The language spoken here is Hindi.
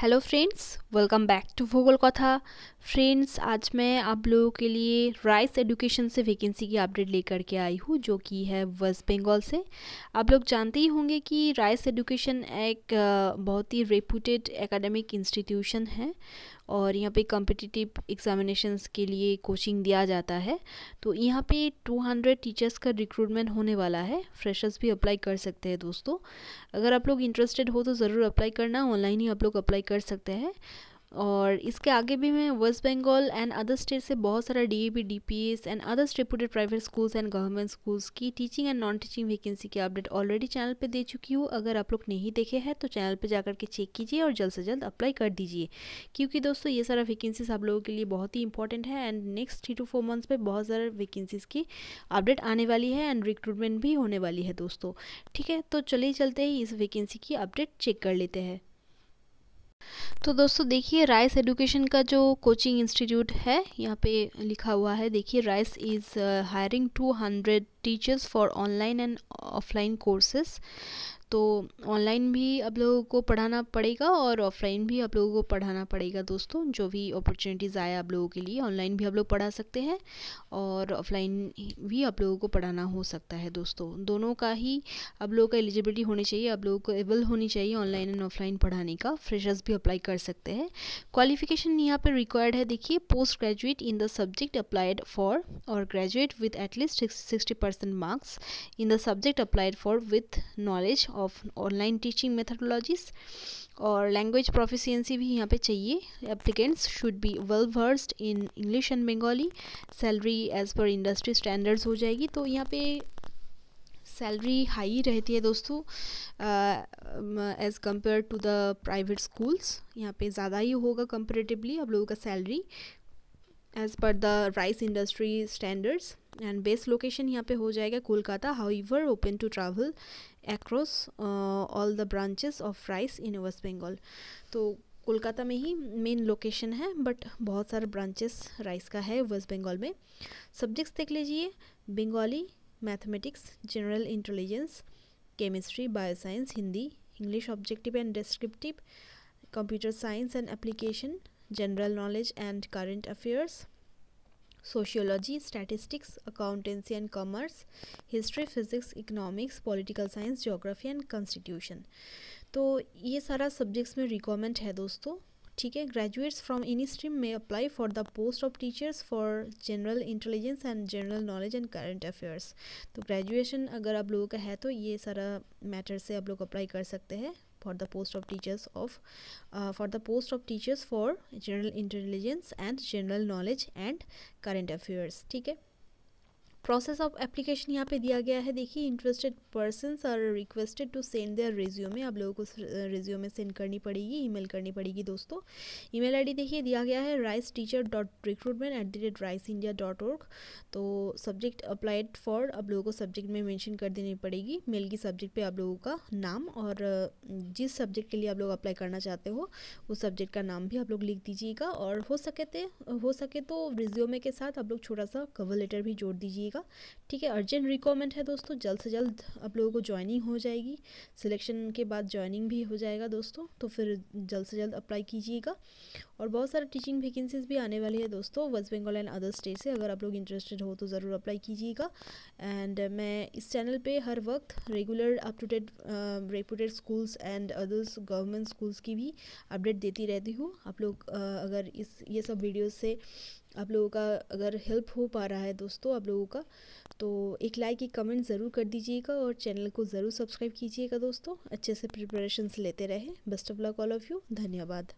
hello friends welcome back to Bhugol Katha friends आज मैं आप लोगों के लिए राइस एडुकेशन से वैकेंसी की अपडेट लेकर के आई हूँ जो कि है वेस्ट बंगाल से आप लोग जानते ही होंगे कि राइस एडुकेशन एक बहुत ही रेपूटेड एकेडमिक इंस्टीट्यूशन है और यहाँ पे कॉम्पिटिटिव एग्जामिनेशंस के लिए कोचिंग दिया जाता है तो यहाँ पे 200 टीचर्स का रिक्रूटमेंट होने वाला है फ्रेशर्स भी अप्लाई कर सकते हैं दोस्तों अगर आप लोग इंटरेस्टेड हो तो ज़रूर अप्लाई करना ऑनलाइन ही आप लोग अप्लाई कर सकते हैं और इसके आगे भी मैं West Bengal and other state से बहुत सारा D A B D P S and others reputed private schools and government schools की teaching and non teaching vacancy की अपडेट ऑलरेडी चैनल पे दे चुकी हूँ अगर आप लोग नहीं देखे हैं तो चैनल पे जाकर के चेक कीजिए और जल्द से जल्द अप्लाई कर दीजिए क्योंकि दोस्तों ये सारा वैकेंसीज आप लोगों के लिए बहुत ही इंपॉर्टेंट है and next three two four months में बहुत सारा वैकेंसीज़ की अपडेट आने वाली है एंड रिक्रूटमेंट भी होने वाली है दोस्तों ठीक है तो चलिए चलते ही इस वैकेंसी की अपडेट चेक कर लेते हैं तो दोस्तों देखिए राइस एजुकेशन का जो कोचिंग इंस्टीट्यूट है यहाँ पे लिखा हुआ है देखिए Rice is hiring 200 teachers for online and offline courses तो ऑनलाइन भी आप लोगों को पढ़ाना पड़ेगा और ऑफलाइन भी आप लोगों को पढ़ाना पड़ेगा दोस्तों जो भी अपॉर्चुनिटीज़ आए आप लोगों के लिए ऑनलाइन भी आप लोग पढ़ा सकते हैं और ऑफलाइन भी आप लोगों को पढ़ाना हो सकता है दोस्तों दोनों का ही आप लोगों का एलिजिबिलिटी होनी चाहिए आप लोगों को एबल होनी चाहिए ऑनलाइन एंड ऑफलाइन पढ़ाने का फ्रेशर्स भी अप्लाई कर सकते हैं क्वालिफिकेशन यहाँ पर रिक्वायर्ड है देखिए post graduate in the subject applied for और graduate with at least sixty percent marks in the subject applied for with knowledge और ऑफ ऑनलाइन टीचिंग मेथडोलॉजीज और लैंग्वेज प्रोफिशियंसी भी यहाँ पे चाहिए applicants should be well versed in English and Bengali salary as per industry standards हो जाएगी तो यहाँ पे सैलरी हाई रहती है दोस्तों as compare to the private schools यहाँ पे ज़्यादा ही होगा कंपेरेटिवली आप लोगों का salary as per the Rice industry standards and best location यहाँ पे हो जाएगा Kolkata how open to travel across all the branches of Rice in west West तो कोलकाता में ही मेन लोकेशन है बट बहुत सारे ब्रांचेस राइस का है वेस्ट बंगाल में सब्जेक्ट्स देख लीजिए Bengali mathematics general intelligence chemistry bioscience Hindi English objective and descriptive computer science and application general knowledge and current affairs sociology statistics accountancy and commerce history physics economics political science geography and constitution तो ये सारा सब्जेक्ट्स में रिकॉर्मेंट है दोस्तों ठीक है ग्रेजुएट्स फ्रॉम एनी स्ट्रीम में apply for the post of teachers for general intelligence and general knowledge and current affairs तो ग्रेजुएशन अगर आप लोगों का है तो ये सारा मैटर से आप लोग अप्लाई कर सकते हैं for the post of teachers of uh, for the post of teachers for general intelligence and general knowledge and current affairs ठीक है प्रोसेस ऑफ एप्लीकेशन यहाँ पे दिया गया है देखिए interested persons are requested to send their resume आप लोगों को में सेंड करनी पड़ेगी ईमेल करनी पड़ेगी दोस्तों ईमेल आईडी देखिए दिया गया है Rice teacher dot recruitment at the rate Rice India dot org तो सब्जेक्ट अप्लाइड फॉर आप लोगों को सब्जेक्ट में मैंशन कर देनी पड़ेगी मेल की सब्जेक्ट पर आप लोगों का नाम और जिस सब्जेक्ट के लिए आप लोग अप्लाई करना चाहते हो उस सब्जेक्ट का नाम भी आप लोग लिख दीजिएगा और हो सके थे हो सके तो रिज्यूमे के साथ आप लोग छोटा सा कवर लेटर भी जोड़ दीजिएगा जाएगा ठीक है अर्जेंट रिक्वायरमेंट है दोस्तों जल्द से जल्द आप लोगों को ज्वाइनिंग हो जाएगी सिलेक्शन के बाद ज्वाइनिंग भी हो जाएगा दोस्तों तो फिर जल्द से जल्द अप्लाई कीजिएगा और बहुत सारे टीचिंग वैकेंसीज भी आने वाली है दोस्तों West Bengal and other state से अगर आप लोग इंटरेस्टेड हो तो ज़रूर अप्लाई कीजिएगा एंड मैं इस चैनल पे हर वक्त regular up to date reputed schools and others government schools की भी अपडेट देती रहती हूँ आप लोग अगर इस ये सब वीडियोज से आप लोगों का अगर हेल्प हो पा रहा है दोस्तों आप लोगों का तो एक लाइक एक कमेंट ज़रूर कर दीजिएगा और चैनल को ज़रूर सब्सक्राइब कीजिएगा दोस्तों अच्छे से प्रिपरेशन लेते रहें best of luck all of you धन्यवाद